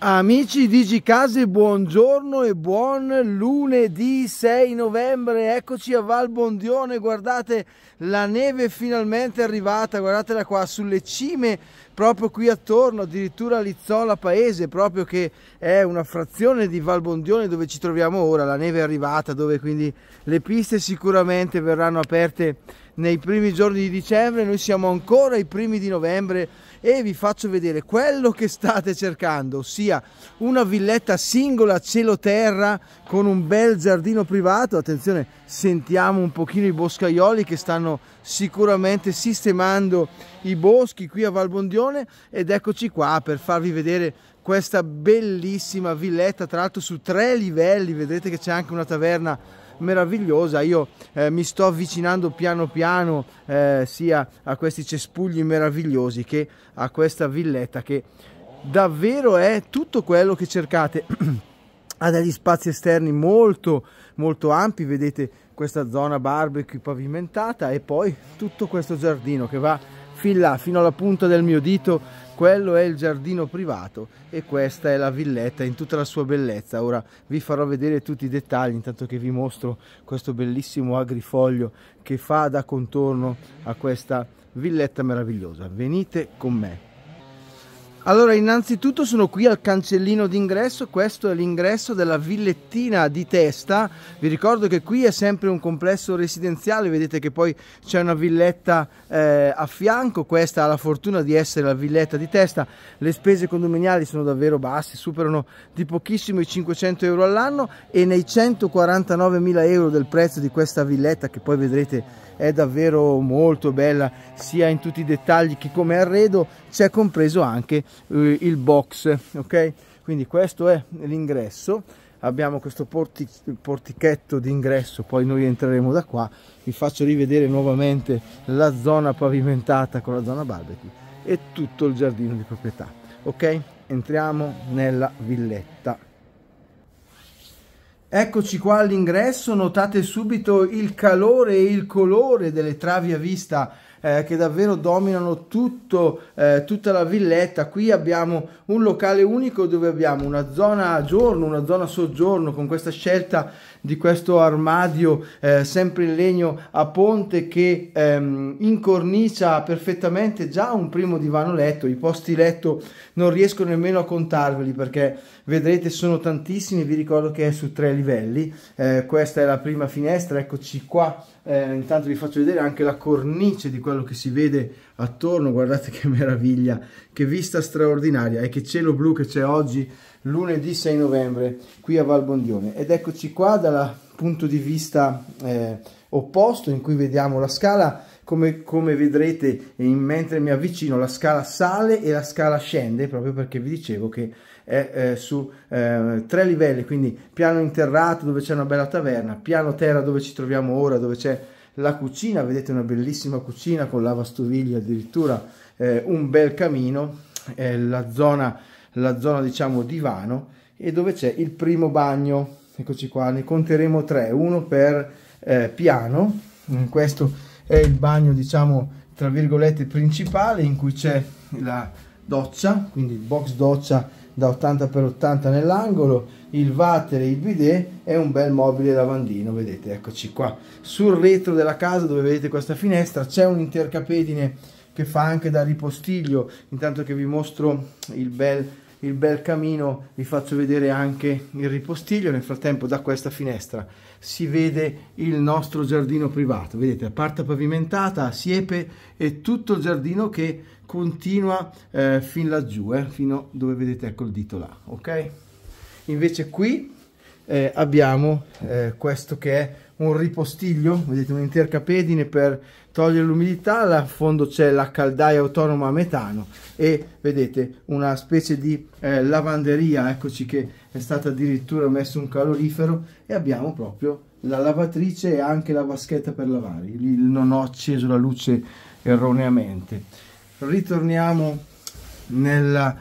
Amici di Gicase, buongiorno e buon lunedì 6 novembre, eccoci a Val Bondione, guardate la neve finalmente arrivata, guardatela qua sulle cime proprio qui attorno, addirittura a Lizzola Paese, proprio che è una frazione di Val Bondione dove ci troviamo ora, la neve è arrivata, dove quindi le piste sicuramente verranno aperte nei primi giorni di dicembre, noi siamo ancora ai primi di novembre, e vi faccio vedere quello che state cercando, ossia una villetta singola cielo terra con un bel giardino privato. Attenzione, sentiamo un pochino i boscaioli che stanno sicuramente sistemando i boschi qui a Valbondione ed eccoci qua per farvi vedere questa bellissima villetta, tra l'altro su tre livelli, vedrete che c'è anche una taverna meravigliosa. Io eh, mi sto avvicinando piano piano eh, sia a questi cespugli meravigliosi che a questa villetta che davvero è tutto quello che cercate. ha degli spazi esterni molto molto ampi, vedete questa zona barbecue pavimentata e poi tutto questo giardino che va fin là fino alla punta del mio dito quello è il giardino privato e questa è la villetta in tutta la sua bellezza. Ora vi farò vedere tutti i dettagli intanto che vi mostro questo bellissimo agrifoglio che fa da contorno a questa villetta meravigliosa. Venite con me. Allora, innanzitutto sono qui al cancellino d'ingresso, questo è l'ingresso della villettina di testa, vi ricordo che qui è sempre un complesso residenziale, vedete che poi c'è una villetta eh, a fianco, questa ha la fortuna di essere la villetta di testa, le spese condominiali sono davvero basse, superano di pochissimo i 500 euro all'anno e nei 149 mila euro del prezzo di questa villetta che poi vedrete è davvero molto bella sia in tutti i dettagli che come arredo c'è compreso anche eh, il box ok quindi questo è l'ingresso abbiamo questo porti, portichetto d'ingresso poi noi entreremo da qua vi faccio rivedere nuovamente la zona pavimentata con la zona barbecue e tutto il giardino di proprietà ok entriamo nella villetta Eccoci qua all'ingresso, notate subito il calore e il colore delle travi a vista eh, che davvero dominano tutto, eh, tutta la villetta. Qui abbiamo un locale unico dove abbiamo una zona giorno, una zona soggiorno con questa scelta di questo armadio eh, sempre in legno a ponte che ehm, incornicia perfettamente già un primo divano letto. I posti letto non riesco nemmeno a contarveli perché vedrete sono tantissimi. Vi ricordo che è su tre livelli. Eh, questa è la prima finestra, eccoci qua eh, intanto vi faccio vedere anche la cornice di quello che si vede attorno guardate che meraviglia che vista straordinaria e che cielo blu che c'è oggi lunedì 6 novembre qui a Valbondione ed eccoci qua dal punto di vista eh, opposto in cui vediamo la scala come, come, vedrete mentre mi avvicino la scala sale e la scala scende proprio perché vi dicevo che è eh, su eh, tre livelli, quindi piano interrato dove c'è una bella taverna, piano terra dove ci troviamo ora, dove c'è la cucina, vedete una bellissima cucina con lavastoviglie addirittura, eh, un bel camino, la zona, la zona diciamo divano e dove c'è il primo bagno, eccoci qua, ne conteremo tre, uno per eh, piano, questo è il bagno diciamo tra virgolette principale in cui c'è la doccia, quindi box doccia da 80x80 nell'angolo, il water e il bidet e un bel mobile lavandino, vedete, eccoci qua. Sul retro della casa dove vedete questa finestra c'è un intercapedine che fa anche da ripostiglio, intanto che vi mostro il bel il bel camino, vi faccio vedere anche il ripostiglio, nel frattempo da questa finestra si vede il nostro giardino privato, vedete la parte pavimentata, a siepe e tutto il giardino che continua eh, fin laggiù, eh, fino dove vedete ecco il dito là, ok? Invece qui eh, abbiamo eh, questo che è un ripostiglio, vedete un'intercapedine per togliere l'umidità, là a fondo c'è la caldaia autonoma a metano e vedete una specie di eh, lavanderia, eccoci che è stato addirittura messo un calorifero e abbiamo proprio la lavatrice e anche la vaschetta per lavare, Lì non ho acceso la luce erroneamente. Ritorniamo nella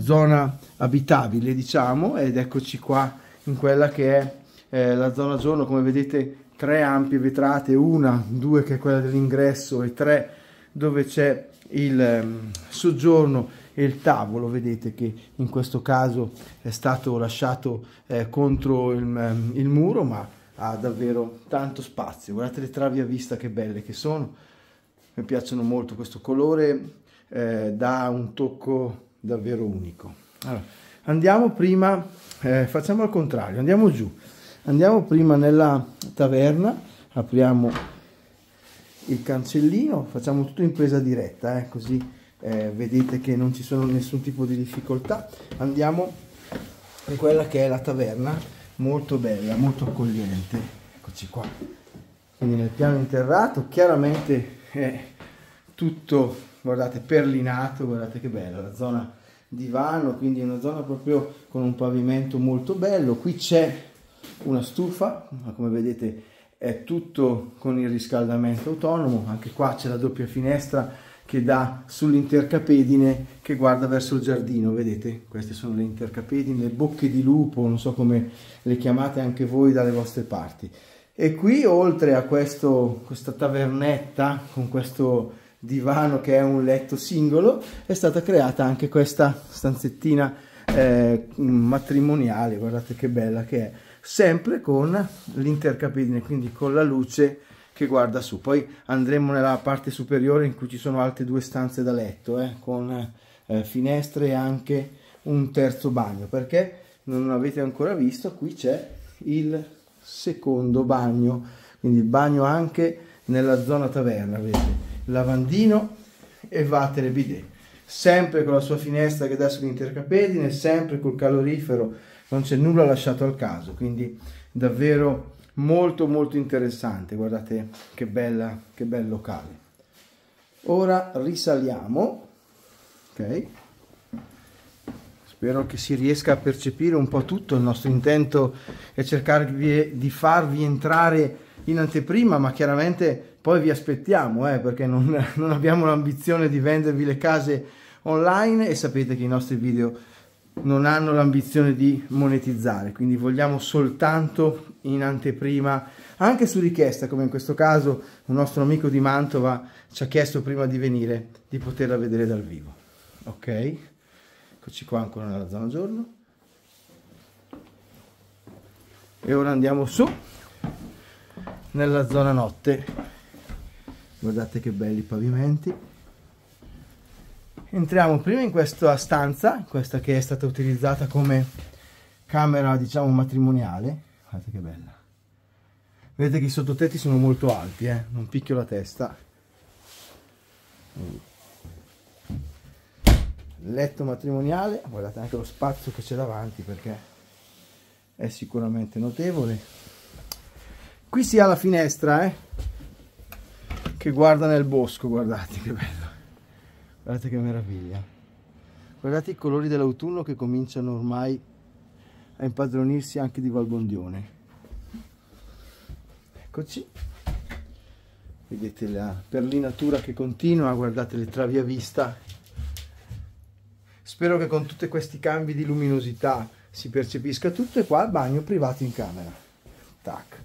zona abitabile diciamo ed eccoci qua in quella che è eh, la zona giorno come vedete tre ampie vetrate, una, due che è quella dell'ingresso e tre dove c'è il ehm, soggiorno e il tavolo vedete che in questo caso è stato lasciato eh, contro il, ehm, il, muro ma ha davvero tanto spazio guardate le travi a vista che belle che sono mi piacciono molto questo colore eh, dà un tocco davvero unico allora, andiamo prima eh, facciamo al contrario andiamo giù Andiamo prima nella taverna, apriamo il cancellino, facciamo tutto in presa diretta, eh, così eh, vedete che non ci sono nessun tipo di difficoltà. Andiamo in quella che è la taverna, molto bella, molto accogliente. Eccoci qua. Quindi nel piano interrato, chiaramente è tutto, guardate, perlinato, guardate che bella la zona divano, quindi una zona proprio con un pavimento molto bello. Qui c'è una stufa, come vedete è tutto con il riscaldamento autonomo, anche qua c'è la doppia finestra che dà sull'intercapedine che guarda verso il giardino, vedete? Queste sono le intercapedine, le bocche di lupo, non so come le chiamate anche voi dalle vostre parti. E qui oltre a questo, questa tavernetta con questo divano che è un letto singolo, è stata creata anche questa stanzettina eh, matrimoniale, guardate che bella che è sempre con l'intercapedine, quindi con la luce che guarda su. Poi andremo nella parte superiore in cui ci sono altre due stanze da letto, eh, con eh, finestre e anche un terzo bagno, perché non avete ancora visto, qui c'è il secondo bagno, quindi il bagno anche nella zona taverna, vedete, lavandino e vatere bidet sempre con la sua finestra che dà sull'intercapedine, sempre col calorifero non c'è nulla lasciato al caso, quindi davvero molto molto interessante, guardate che, bella, che bel locale. Ora risaliamo, ok? Spero che si riesca a percepire un po' tutto, il nostro intento è cercarvi di farvi entrare in anteprima, ma chiaramente poi vi aspettiamo, eh, perché non, non abbiamo l'ambizione di vendervi le case online e sapete che i nostri video non hanno l'ambizione di monetizzare, quindi vogliamo soltanto in anteprima, anche su richiesta, come in questo caso un nostro amico di Mantova ci ha chiesto prima di venire di poterla vedere dal vivo. Ok? Eccoci qua ancora nella zona giorno. E ora andiamo su nella zona notte. Guardate che belli pavimenti entriamo prima in questa stanza, questa che è stata utilizzata come camera, diciamo, matrimoniale. Guardate che bella. Vedete che i sottotetti sono molto alti, eh? non picchio la testa. Letto matrimoniale, guardate anche lo spazio che c'è davanti perché è sicuramente notevole. Qui si ha la finestra eh? che guarda nel bosco, guardate che bella guardate che meraviglia guardate i colori dell'autunno che cominciano ormai a impadronirsi anche di Valbondione eccoci vedete la perlinatura che continua guardate le travi a vista spero che con tutti questi cambi di luminosità si percepisca tutto e qua bagno privato in camera tac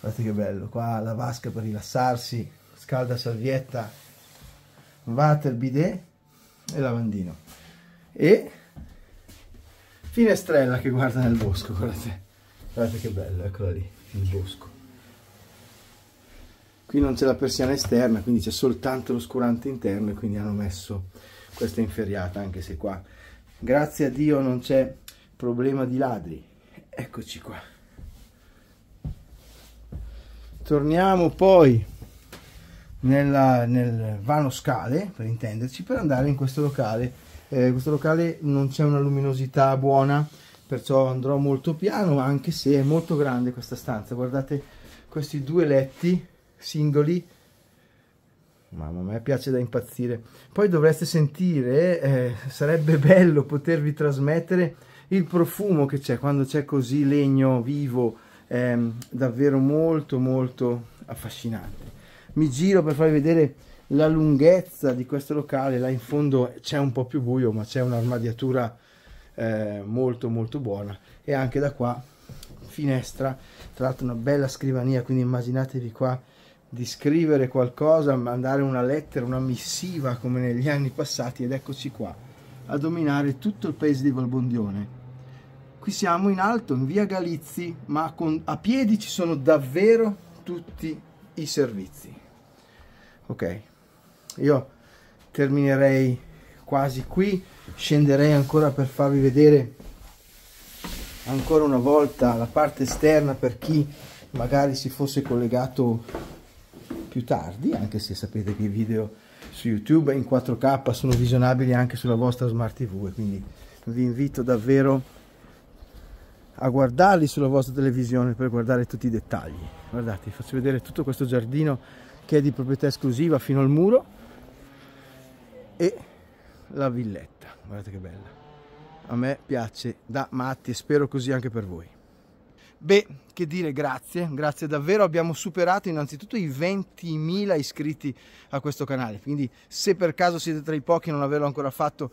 guardate che bello qua la vasca per rilassarsi scalda salvietta water bidet e lavandino e finestrella che guarda nel bosco guardate guardate che bello eccola lì il bosco qui non c'è la persiana esterna quindi c'è soltanto l'oscurante interno e quindi hanno messo questa inferriata anche se qua grazie a dio non c'è problema di ladri eccoci qua torniamo poi nella, nel vano scale, per intenderci, per andare in questo locale. Eh, questo locale non c'è una luminosità buona, perciò andrò molto piano, anche se è molto grande questa stanza. Guardate questi due letti singoli. Mamma mia, piace da impazzire. Poi dovreste sentire, eh, sarebbe bello potervi trasmettere il profumo che c'è quando c'è così legno vivo, è ehm, davvero molto molto affascinante mi giro per farvi vedere la lunghezza di questo locale là in fondo c'è un po' più buio ma c'è un'armadiatura eh, molto molto buona e anche da qua finestra tra l'altro una bella scrivania quindi immaginatevi qua di scrivere qualcosa mandare una lettera una missiva come negli anni passati ed eccoci qua a dominare tutto il paese di Valbondione qui siamo in alto in via Galizzi ma con, a piedi ci sono davvero tutti i servizi ok io terminerei quasi qui scenderei ancora per farvi vedere ancora una volta la parte esterna per chi magari si fosse collegato più tardi anche se sapete che i video su youtube in 4k sono visionabili anche sulla vostra smart tv quindi vi invito davvero a guardarli sulla vostra televisione per guardare tutti i dettagli guardate vi faccio vedere tutto questo giardino che è di proprietà esclusiva fino al muro e la villetta guardate che bella a me piace da matti e spero così anche per voi beh che dire grazie grazie davvero abbiamo superato innanzitutto i 20.000 iscritti a questo canale quindi se per caso siete tra i pochi non averlo ancora fatto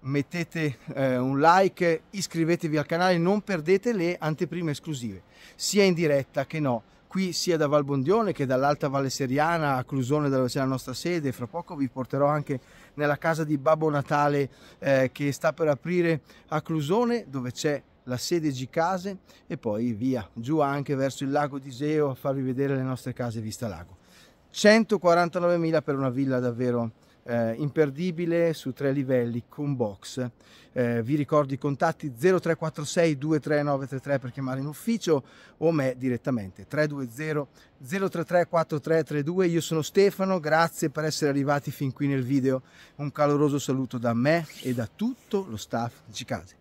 mettete eh, un like, iscrivetevi al canale, non perdete le anteprime esclusive, sia in diretta che no, qui sia da Valbondione che dall'Alta Valle Seriana a Clusone dove c'è la nostra sede. Fra poco vi porterò anche nella casa di Babbo Natale eh, che sta per aprire a Clusone dove c'è la sede Gicase e poi via giù anche verso il lago di Iseo a farvi vedere le nostre case vista lago. 149.000 per una villa davvero eh, imperdibile su tre livelli con box. Eh, vi ricordo i contatti 0346 23933 per chiamare in ufficio o me direttamente 320 033 4332. Io sono Stefano, grazie per essere arrivati fin qui nel video. Un caloroso saluto da me e da tutto lo staff di Cicase.